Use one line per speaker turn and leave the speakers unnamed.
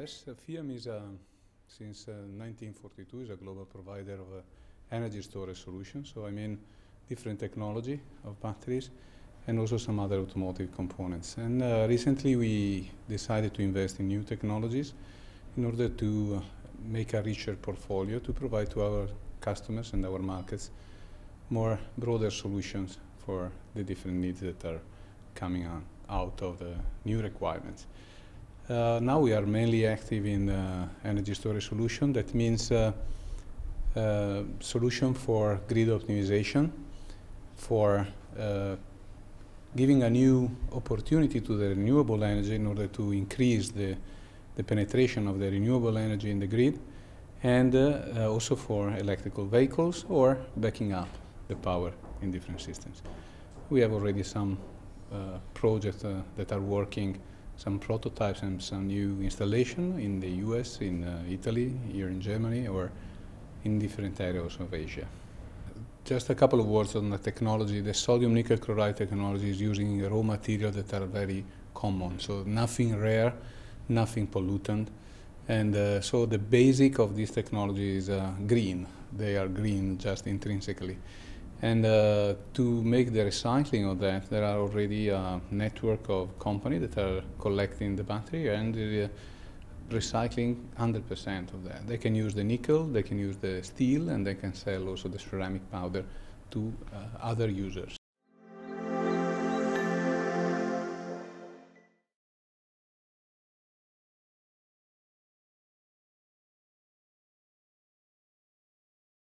Yes, FIAM is, a, uh, since 1942, uh, is a global provider of uh, energy storage solutions. So I mean, different technology of batteries and also some other automotive components. And uh, recently we decided to invest in new technologies in order to make a richer portfolio to provide to our customers and our markets more broader solutions for the different needs that are coming on out of the new requirements. Uh, now we are mainly active in uh, energy storage solution. That means uh, solution for grid optimization, for giving a new opportunity to the renewable energy in order to increase the, the penetration of the renewable energy in the grid and uh, uh, also for electrical vehicles or backing up the power in different systems. We have already some uh, projects that are working some prototypes and some new installation in the US, in uh, Italy, here in Germany, or in different areas of Asia. Just a couple of words on the technology. The sodium nickel chloride technology is using raw materials that are very common, so nothing rare, nothing pollutant. And uh, so the basic of this technology is uh, green. They are green just intrinsically. And uh, to make the recycling of that, there are already a network of companies that are collecting the battery and uh, recycling 100% of that. They can use the nickel, they can use the steel, and they can sell also the ceramic powder to uh, other users.